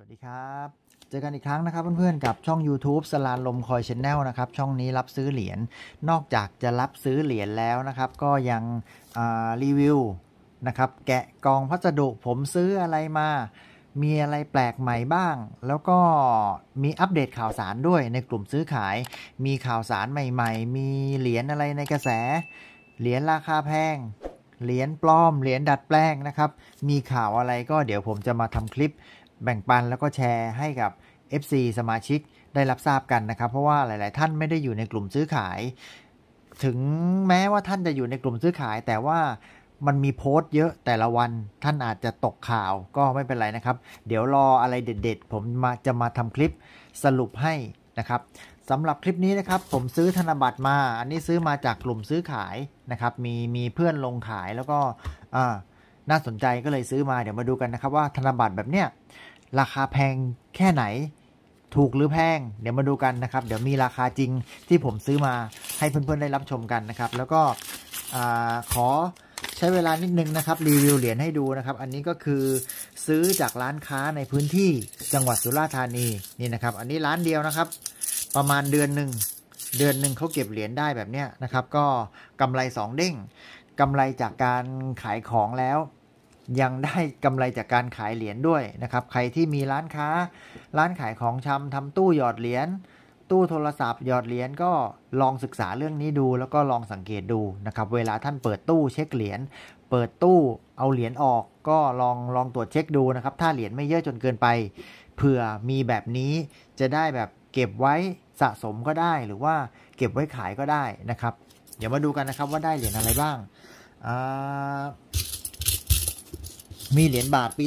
สวัสดีครับ เจอกันอีกครั้งนะครับเพื่อนๆกับช่อง YouTube สลานลมคอยชแนลนะครับ ช่องนี้รับซื้อเหรียญ นอกจากจะรับซื้อเหรียญแล้วนะครับ ก็ยังรีวิวนะครับ แกะกองพัสดุผมซื้ออะไรมา มีอะไรแปลกใหม่บ้าง แล้วก็มีอัปเดตข่าวสารด้วย ในกลุ่มซื้อขาย มีข่าวสารใหม่ๆ มีเหรียญอะไรในกระแส เหรียญราคาแพง เหรียญปลอม เหรียญดัดแปลงนะครับ มีข่าวอะไรก็เดี๋ยวผมจะมาทำคลิปแบ่งปันแล้วก็แชร์ให้กับ FC สมาชิกได้รับทราบกันนะครับเพราะว่าหลาย ๆ ท่านไม่ได้อยู่ในกลุ่มซื้อขาย ถึงแม้ว่าท่านจะอยู่ในกลุ่มซื้อขาย แต่ว่ามันมีโพสต์เยอะแต่ละวันท่านอาจจะตกข่าวก็ไม่เป็นไรนะครับ เดี๋ยวรออะไรเด็ด ๆ ผมมาจะมาทำคลิปสรุปให้นะครับสำหรับคลิปนี้นะครับ ผมซื้อธนบัตรมา อันนี้ซื้อมาจากกลุ่มซื้อขายนะครับ มีมีเพื่อนลงขายแล้วก็อ่าน่าสนใจก็เลยซื้อมาเดี๋ยวมาดูกันนะครับ ว่าธนบัตรแบบเนี้ยราคาแพงแค่ไหนถูกหรือแพง เดี๋ยวมาดูกันนะครับเดี๋ยวมีราคาจริงที่ผมซื้อมาให้เพื่อนๆได้รับชมกันนะครับ แล้วก็ขอใช้เวลานิดนึงนะครับรีวิวเหรียญให้ดูนะครับ อันนี้ก็คือซื้อจากร้านค้าในพื้นที่จังหวัดสุราษฎร์ธานีนี่นะครับ อันนี้ร้านเดียวนะครับ ประมาณเดือนหนึ่งเดือนหนึ่งเขาเก็บเหรียญได้แบบเนี้ยนะครับ ก็กำไร2เด้งกำไรจากการขายของแล้วยังได้กำไรจากการขายเหรียญด้วยนะครับ ใครที่มีร้านค้า ร้านขายของชำทำตู้หยอดเหรียญตู้โทรศัพท์หยอดเหรียญก็ลองศึกษาเรื่องนี้ดูแล้วก็ลองสังเกตดูนะครับ เวลาท่านเปิดตู้เช็คเหรียญเปิดตู้เอาเหรียญออก ก็ลองลองตรวจเช็คดูนะครับ ถ้าเหรียญไม่เยอะจนเกินไปเผื่อมีแบบนี้ จะได้แบบเก็บไว้สะสมก็ได้หรือว่าเก็บไว้ขายก็ได้นะครับ เดี๋ยวมาดูกันนะครับว่าได้เหรียญอะไรบ้างอ่ามีเหรียญบาทปี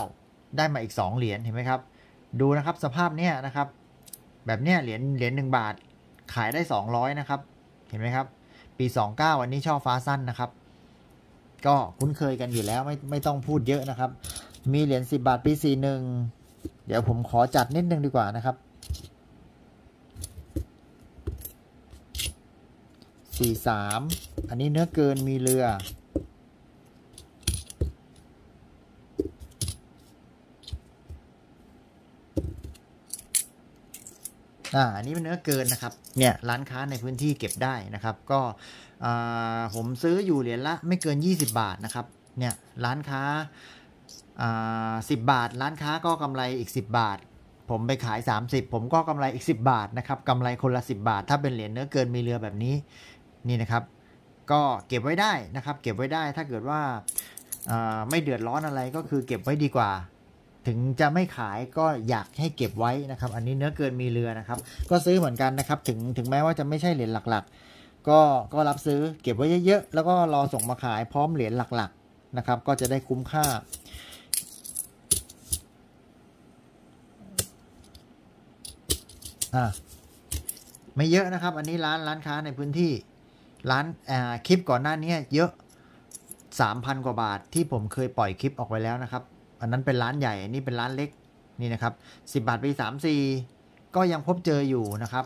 29 ได้มาอีก 2 เหรียญเห็นไหมครับ ดูนะครับสภาพเนี้ยนะครับ แบบเนี้ยเหรียญเหรียญหนึ่งบาทขายได้ 200นะครับ เห็นไหมครับ ปี 29อันนี้ช่อฟ้าสั้นนะครับ ก็คุ้นเคยกันอยู่แล้วไม่ไม่ต้องพูดเยอะนะครับ มีเหรียญ10 บาทปี 41 เดี๋ยวผมขอจัดนิดนึงดีกว่านะครับ 43 อันนี้เนื้อเกินมีเรืออันนี้เป็นเนื้อเกินนะครับ เนี่ยร้านค้าในพื้นที่เก็บได้นะครับ ก็ผมซื้ออยู่เหรียญละ ไม่เกิน 20 บาทนะครับ เนี่ยร้านค้าสิบบาท ร้านค้าก็กำไรอีก 10 บาท ผมไปขาย 30 ผมก็กำไรอีก 10 บาทนะครับกำไรคนละ10 บาท ถ้าเป็นเหรียญเนื้อเกินมีเรือแบบนี้นี่นะครับก็เก็บไว้ได้นะครับเก็บไว้ได้ถ้าเกิดว่าไม่เดือดร้อนอะไรก็คือเก็บไว้ดีกว่าถึงจะไม่ขายก็อยากให้เก็บไว้นะครับ อันนี้เนื้อเกินมีเรือนะครับ ก็ซื้อเหมือนกันนะครับ ถึงถึงแม้ว่าจะไม่ใช่เหรียญหลักๆ ก็ก็รับซื้อเก็บไว้เยอะๆ แล้วก็รอส่งมาขายพร้อมเหรียญหลักๆ นะครับ ก็จะได้คุ้มค่า ไม่เยอะนะครับ อันนี้ร้านร้านค้าในพื้นที่ ร้านคลิปก่อนหน้านี้เยอะ3,000กว่าบาทที่ผมเคยปล่อยคลิปออกไปแล้วนะครับอันนั้นเป็นร้านใหญ่นี่เป็นร้านเล็ก นี่นะครับ10 บาทปี34ก็ยังพบเจออยู่นะครับ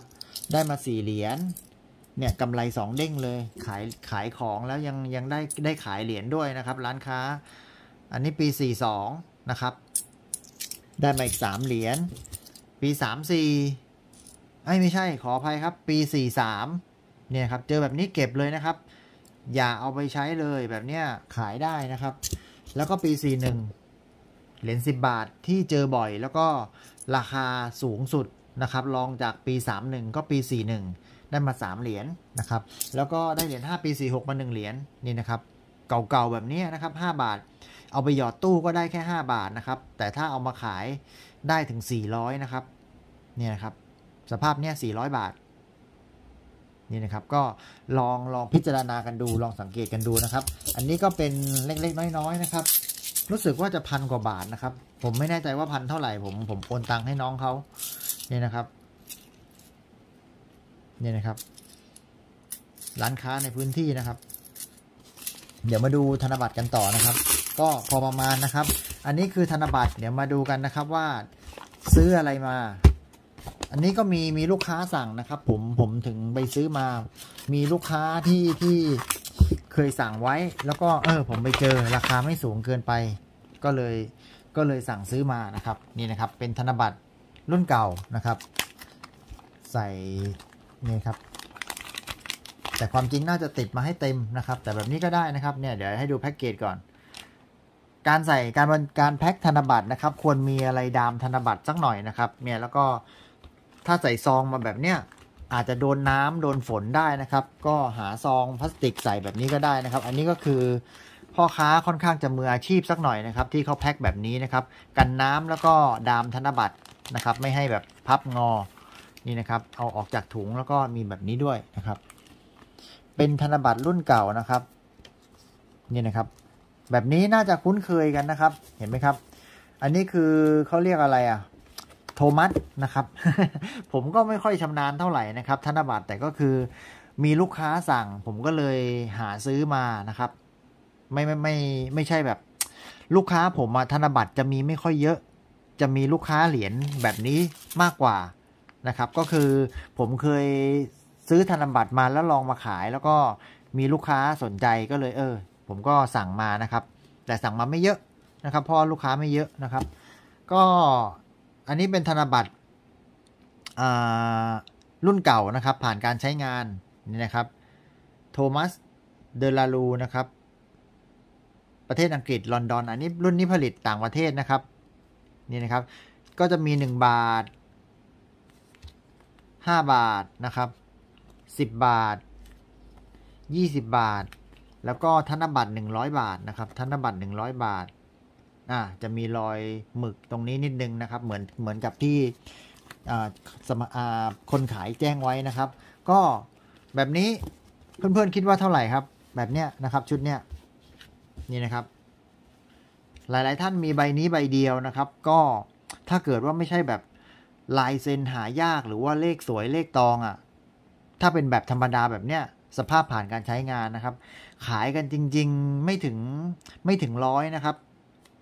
ได้มา4เหรียญ เนี่ยกำไร2เด้งเลย ขายขายของแล้วยังยังได้ได้ขายเหรียญด้วยนะครับ ร้านค้า อันนี้ปี42นะครับ ได้มาอีก3เหรียญ ปี34ไอ้ไม่ใช่ขออภัยครับปี43เนี่ยครับเจอแบบนี้เก็บเลยนะครับ อย่าเอาไปใช้เลยแบบเนี้ยขายได้นะครับ แล้วก็ปี41เหรียญ10 บาทที่เจอบ่อย แล้วก็ราคาสูงสุดนะครับรองจากปี 31ก็ปี41ได้มา3เหรียญนะครับ แล้วก็ได้เหรียญ5ปี 46 มา 1 เหรียญนี่นะครับ เก่าๆแบบนี้นะครับ 5 บาทเอาไปหยอดตู้ก็ได้แค่ 5 บาทนะครับ แต่ถ้าเอามาขายได้ถึง 400 นะครับเนี่ยนะครับสภาพเนี้ย400 บาทนี่นะครับก็ลองลองพิจารณากันดูลองสังเกตกันดูนะครับ อันนี้ก็เป็นเล็กๆน้อยๆนะครับรู้สึกว่าจะพันกว่าบาทนะครับ ผมไม่แน่ใจว่าพันเท่าไหร่ผมผมโอนตังค์ให้น้องเขาเนี่ยนะครับเนี่ยนะครับ ร้านค้าในพื้นที่นะครับ เดี๋ยวมาดูธนบัตรกันต่อนะครับ ก็พอประมาณนะครับ อันนี้คือธนบัตรเดี๋ยวมาดูกันนะครับ ว่าซื้ออะไรมา อันนี้ก็มีมีลูกค้าสั่งนะครับ ผมผมถึงไปซื้อมา มีลูกค้าที่ที่เคยสั่งไว้แล้วก็เออผมไปเจอราคาไม่สูงเกินไป ก็เลยก็เลยสั่งซื้อมานะครับ นี่นะครับ เป็นธนบัตรรุ่นเก่านะครับ ใส่นี่ครับ แต่ความจริงน่าจะติดมาให้เต็มนะครับ แต่แบบนี้ก็ได้นะครับเนี่ยเดี๋ยวให้ดูแพ็กเกจก่อน การใส่การการแพ็คธนบัตรนะครับ ควรมีอะไรดามธนบัตรสักหน่อยนะครับเนี่ยแล้วก็ถ้าใส่ซองมาแบบเนี้ยอาจจะโดนน้ำโดนฝนได้นะครับ ก็หาซองพลาสติกใส่แบบนี้ก็ได้นะครับอันนี้ก็คือ พ่อค้าค่อนข้างจะมืออาชีพสักหน่อยนะครับที่เขาแพ็คแบบนี้นะครับ กันน้ำแล้วก็ดามธนบัตรนะครับ ไม่ให้แบบพับงอนี่นะครับ เอาออกจากถุงแล้วก็มีแบบนี้ด้วยนะครับ เป็นธนบัตรรุ่นเก่านะครับนี่นะครับ แบบนี้น่าจะคุ้นเคยกันนะครับ เห็นไหมครับ อันนี้คือเขาเรียกอะไรอ่ะโทมัสนะครับ ผมก็ไม่ค่อยชำนาญเท่าไหร่นะครับ ธนบัตรแต่ก็คือมีลูกค้าสั่ง ผมก็เลยหาซื้อมานะครับ ไม่ไม่ไม่ไม่ใช่แบบลูกค้าผมอะธนบัตรจะมีไม่ค่อยเยอะ จะมีลูกค้าเหรียญแบบนี้มากกว่านะครับ ก็คือผมเคยซื้อธนบัตรมาแล้วลองมาขาย แล้วก็มีลูกค้าสนใจก็เลย เออ ผมก็สั่งมานะครับ แต่สั่งมาไม่เยอะนะครับเพราะลูกค้าไม่เยอะนะครับ ก็อันนี้เป็นธนบัตรรุ่นเก่านะครับผ่านการใช้งานนี่นะครับโทมัส เดลารูนะครับประเทศอังกฤษลอนดอน อันนี้รุ่นนี้ผลิตต่างประเทศนะครับนี่นะครับก็จะมี 1 บาท 5 บาทนะครับ10 บาท 20 บาท แล้วก็ธนบัตร100 บาทนะครับธนบัตร100 บาทอ่าจะมีรอยหมึกตรงนี้นิดนึงนะครับ เหมือนเหมือนกับที่สมาคนขายแจ้งไว้นะครับ ก็แบบนี้เพื่อนๆคิดว่าเท่าไหร่ครับ แบบเนี้ยนะครับชุดเนี้ยนี่นะครับ หลายๆท่านมีใบนี้ใบเดียวนะครับ ก็ถ้าเกิดว่าไม่ใช่แบบลายเซ็นหายากหรือว่าเลขสวยเลขตองอะ่ะ ถ้าเป็นแบบธรรมดาแบบเนี้ยสภาพผ่านการใช้งานนะครับ ขายกันจริงๆไม่ถึงไม่ถึงร้อยนะครับ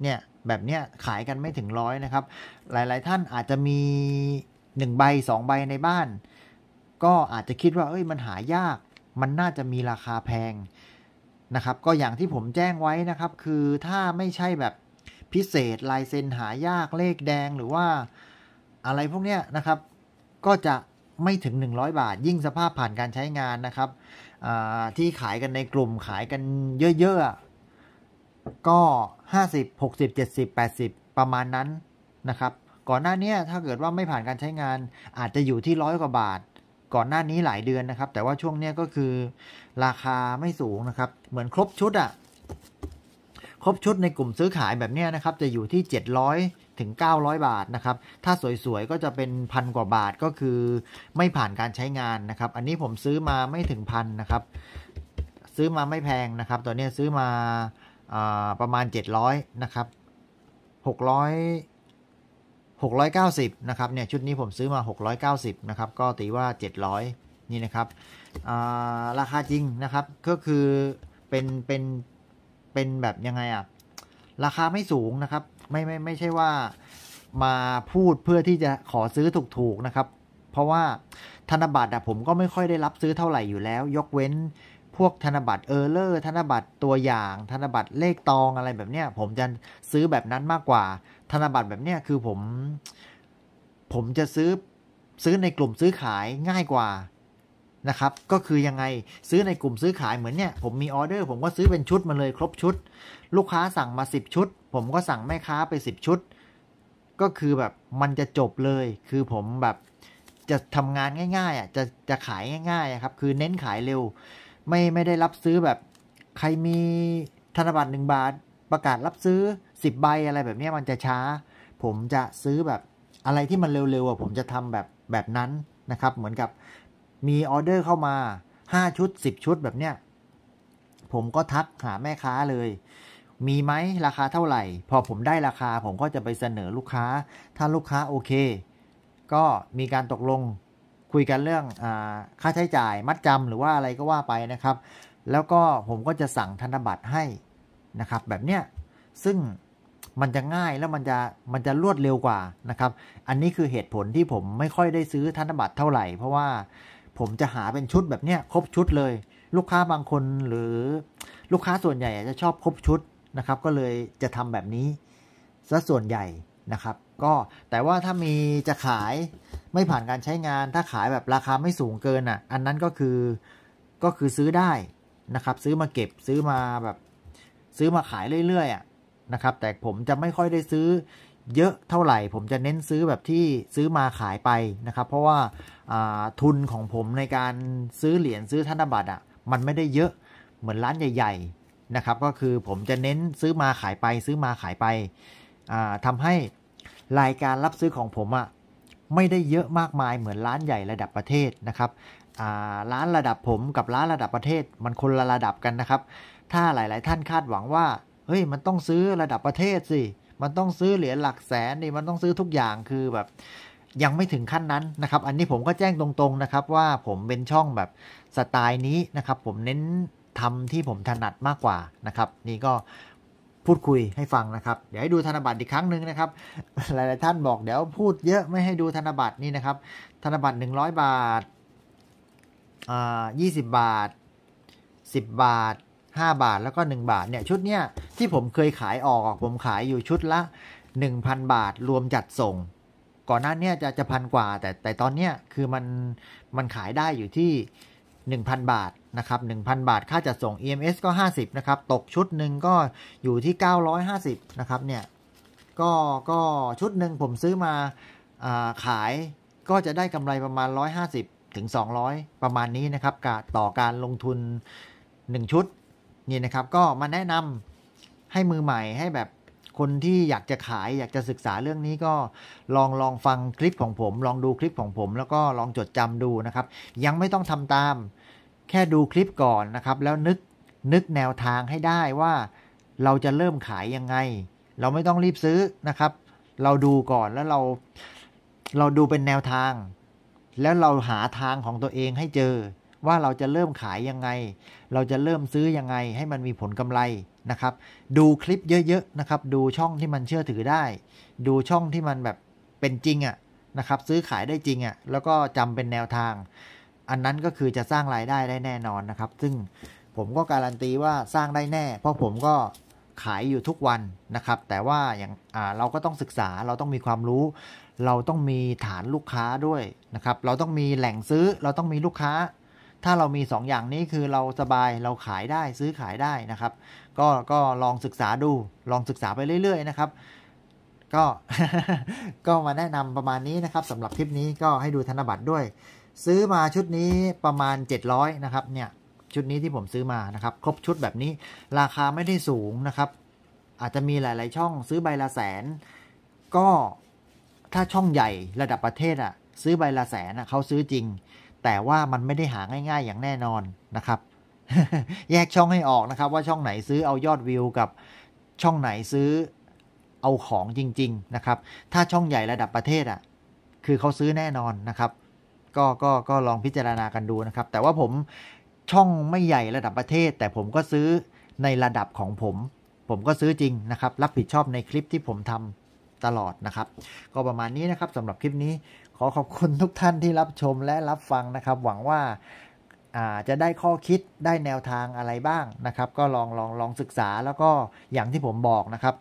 เนี่ย แบบเนี้ย ขายกันไม่ถึงร้อยนะครับ หลายๆ ท่านอาจจะมี1ใบ2 ใบในบ้าน ก็อาจจะคิดว่าเอ้ยมันหายากมันน่าจะมีราคาแพงนะครับก็อย่างที่ผมแจ้งไว้นะครับ คือถ้าไม่ใช่แบบพิเศษลายเซ็นหายากเลขแดงหรือว่าอะไรพวกเนี้ย นะครับ ก็จะไม่ถึง 100 บาท ยิ่งสภาพผ่านการใช้งานนะครับที่ขายกันในกลุ่มขายกันเยอะๆก็ 50 60 70 80 ประมาณนั้นนะครับ ก่อนหน้านี้ถ้าเกิดว่าไม่ผ่านการใช้งาน อาจจะอยู่ที่ร้อยกว่าบาท ก่อนหน้านี้หลายเดือนนะครับ แต่ว่าช่วงนี้ก็คือ ราคาไม่สูงนะครับ เหมือนครบชุดอะ่ะครบชุดในกลุ่มซื้อขายแบบนี้นะครับจะอยู่ที่700ถึง900บาทนะครับ ถ้าสวยๆก็จะเป็นพันกว่าบาทก็คือไม่ผ่านการใช้งานนะครับ อันนี้ผมซื้อมาไม่ถึงพันนะครับ ซื้อมาไม่แพงนะครับ ตอนนี้ซื้อมาประมาณ 700นะครับ600 690 นะครับเนี่ยชุดนี้ผมซื้อมา 690นะครับก็ตีว่า700นี่นะครับราคาจริงนะครับก็คือเป็นเป็นเป็นแบบยังไงอะราคาไม่สูงนะครับไม่ ไม่ ไม่ใช่ว่ามาพูดเพื่อที่จะขอซื้อถูกๆนะครับเพราะว่าธนบัตรอะผมก็ไม่ค่อยได้รับซื้อเท่าไหร่อยู่แล้ว ยกเว้นพวกธนบัตรเออร์เลอร์ ธนบัตรตัวอย่าง ธนบัตรเลขตองอะไรแบบเนี้ยผมจะซื้อแบบนั้นมากกว่า ธนบัตรแบบเนี้ยคือผม ผมจะซื้อซื้อในกลุ่มซื้อขายง่ายกว่านะครับ ก็คือยังไงซื้อในกลุ่มซื้อขายเหมือนเนี่ยผมมีออเดอร์ผมก็ซื้อเป็นชุดมาเลยครบชุด ลูกค้าสั่งมา 10 ชุด ผมก็สั่งแม่ค้าไป 10 ชุด ก็คือแบบมันจะจบเลย คือผมแบบ จะทำงานง่ายๆอ่ะจะจะขายง่ายๆครับคือเน้นขายเร็วไม่ไม่ได้รับซื้อแบบใครมีธนบัตรหนึ่งบาทประกาศรับซื้อสิบใบอะไรแบบนี้มันจะช้า ผมจะซื้อแบบอะไรที่มันเร็วๆผมจะทำแบบแบบนั้นนะครับ เหมือนกับมีออเดอร์เข้ามาห้าชุดสิบชุดแบบเนี้ยผมก็ทักหาแม่ค้าเลย มีไหมราคาเท่าไหร่ พอผมได้ราคาผมก็จะไปเสนอลูกค้าถ้าลูกค้าโอเค ก็มีการตกลงคุยกันเรื่องค่าใช้จ่ายมัดจำหรือว่าอะไรก็ว่าไปนะครับ แล้วก็ผมก็จะสั่งธนบัตรให้นะครับ แบบเนี้ยซึ่งมันจะง่ายแล้วมันจะมันจะรวดเร็วกว่านะครับ อันนี้คือเหตุผลที่ผมไม่ค่อยได้ซื้อธนบัตรเท่าไหร่ เพราะว่าผมจะหาเป็นชุดแบบเนี้ยครบชุดเลย ลูกค้าบางคนหรือลูกค้าส่วนใหญ่จะชอบครบชุดนะครับ ก็เลยจะทำแบบนี้ซะส่วนใหญ่นะครับก็แต่ว่าถ้ามีจะขายไม่ผ่านการใช้งาน ถ้าขายแบบราคาไม่สูงเกินอ่ะอันนั้นก็คือก็คือซื้อได้นะครับซื้อมาเก็บซื้อมาแบบซื้อมาขายเรื่อยๆอ่ะนะครับ แต่ผมจะไม่ค่อยได้ซื้อเยอะเท่าไหร่ ผมจะเน้นซื้อแบบที่ซื้อมาขายไปนะครับเพราะว่าทุนของผมในการซื้อเหรียญซื้อธนบัตรอ่ะมันไม่ได้เยอะเหมือนร้านใหญ่ๆนะครับก็คือผมจะเน้นซื้อมาขายไป ซื้อมาขายไปทำให้รายการรับซื้อของผมอะ่ะไม่ได้เยอะมากมายเหมือนร้านใหญ่ระดับประเทศนะครับร้านระดับผมกับร้านระดับประเทศมันคนละระดับกันนะครับ ถ้าหลาย ๆ ท่านคาดหวังว่าเฮ้ย มันต้องซื้อระดับประเทศสิมันต้องซื้อเหรียญหลักแสนนี่มันต้องซื้อทุกอย่างคือแบบ ยังไม่ถึงขั้นนั้นนะครับ อันนี้ผมก็แจ้งตรง ๆ นะครับ ว่าผมเป็นช่องแบบสไตล์นี้นะครับ ผมเน้นทำที่ผมถนัดมากกว่านะครับ นี่ก็พูดคุยให้ฟังนะครับ เดี๋ยวให้ดูธนบัตรอีกครั้งหนึ่งนะครับ หลาย ๆ ท่านบอกเดี๋ยวพูดเยอะไม่ให้ดูธนบัตรนี่นะครับ ธนบัตร100บาท อ่า20บาท 10บาท5บาท แล้วก็ 1 บาท เนี่ยชุดเนี้ยที่ผมเคยขายออก ผมขายอยู่ชุดละ1,000 บาทรวมจัดส่ง ก่อนหน้านี้จะจะพันกว่าแต่แต่ตอนเนี้ยคือมันมันขายได้อยู่ที่1,000 บาทนะครับ1,000 บาท ค่าจัดส่ง EMS ก็ 50นะครับ ตกชุดหนึ่งก็อยู่ที่ 950นะครับ เนี่ยก็ก็ชุดหนึ่งผมซื้อมาาขายก็จะได้กำไรประมาณ 150ถึง 200 ประมาณนี้นะครับต่อการลงทุน1ชุดนี่นะครับ ก็มาแนะนำให้มือใหม่ให้แบบคนที่อยากจะขายอยากจะศึกษาเรื่องนี้ก็ลองลองฟังคลิปของผม ลองดูคลิปของผม แล้วก็ลองจดจำดูนะครับยังไม่ต้องทำตามแค่ดูคลิปก่อนนะครับแล้วนึกนึกแนวทางให้ได้ว่า เราจะเริ่มขายยังไง เราไม่ต้องรีบซื้อนะครับ เราดูก่อนแล้วเราเราดูเป็นแนวทาง แล้วเราหาทางของตัวเองให้เจอ ว่าเราจะเริ่มขายยังไง เราจะเริ่มซื้อยังไง ให้มันมีผลกำไรนะครับ ดูคลิปเยอะๆนะครับ ดูช่องที่มันเชื่อถือได้ ดูช่องที่มันแบบเป็นจริงอะ่ะนะครับ ซื้อขายได้จริงอะ่ะแล้วก็จำเป็นแนวทางอันนั้นก็คือจะสร้างรายได้ได้แน่นอนนะครับ ซึ่งผมก็การันตีว่าสร้างได้แน่ เพราะผมก็ขายอยู่ทุกวันนะครับ แต่ว่าอย่างเราก็ต้องศึกษาเราต้องมีความรู้ เราต้องมีฐานลูกค้าด้วยนะครับเราต้องมีแหล่งซื้อ เราต้องมีลูกค้า ถ้าเรามี 2ออย่างนี้คือเราสบายเราขายได้ซื้อขายได้นะครับ ก็ก็ลองศึกษาดูลองศึกษาไปเรื่อยๆนะครับ ก็ก็มาแนะนำประมาณนี้นะครับสำหรับคลิปนี้ก็ให้ดูธนบัตรด้วยซื้อมาชุดนี้ประมาณ 700 นะครับ เนี่ยชุดนี้ที่ผมซื้อมานะครับ ครบชุดแบบนี้ ราคาไม่ได้สูงนะครับ อาจจะมีหลาย ๆช่องซื้อใบละแสน ก็ถ้าช่องใหญ่ระดับประเทศอะซื้อใบละแสนอะเขาซื้อจริง แต่ว่ามันไม่ได้หาง่าย ๆ อย่างแน่นอนนะครับ แยกช่องให้ออกนะครับ ว่าช่องไหนซื้อเอายอดวิว กับช่องไหนซื้อเอาของจริง ๆนะครับ ถ้าช่องใหญ่ระดับประเทศอะคือเขาซื้อแน่นอนนะครับก็ก็ก็ลองพิจารณากันดูนะครับ แต่ว่าผมช่องไม่ใหญ่ระดับประเทศ แต่ผมก็ซื้อในระดับของผม ผมก็ซื้อจริงนะครับ รับผิดชอบในคลิปที่ผมทำตลอดนะครับ ก็ประมาณนี้นะครับสำหรับคลิปนี้ขอขอบคุณทุกท่านที่รับชมและรับฟังนะครับ หวังว่าจะได้ข้อคิดได้แนวทางอะไรบ้างนะครับ ก็ลองลองลองศึกษา แล้วก็อย่างที่ผมบอกนะครับ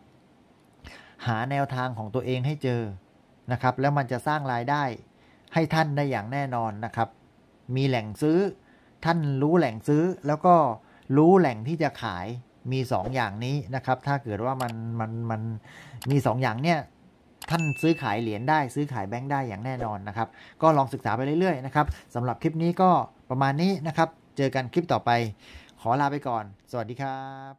หาแนวทางของตัวเองให้เจอนะครับ แล้วมันจะสร้างรายได้ให้ท่านได้อย่างแน่นอนนะครับ มีแหล่งซื้อ ท่านรู้แหล่งซื้อ แล้วก็รู้แหล่งที่จะขาย มี 2ออย่างนี้นะครับ ถ้าเกิดว่ามัน มัน มัน มี2ออย่างเนี่ย ท่านซื้อขายเหรียญได้ ซื้อขายแบงค์ได้อย่างแน่นอนนะครับ ก็ลองศึกษาไปเรื่อยๆนะครับ สำหรับคลิปนี้ก็ประมาณนี้นะครับ เจอกันคลิปต่อไป ขอลาไปก่อน สวัสดีครับ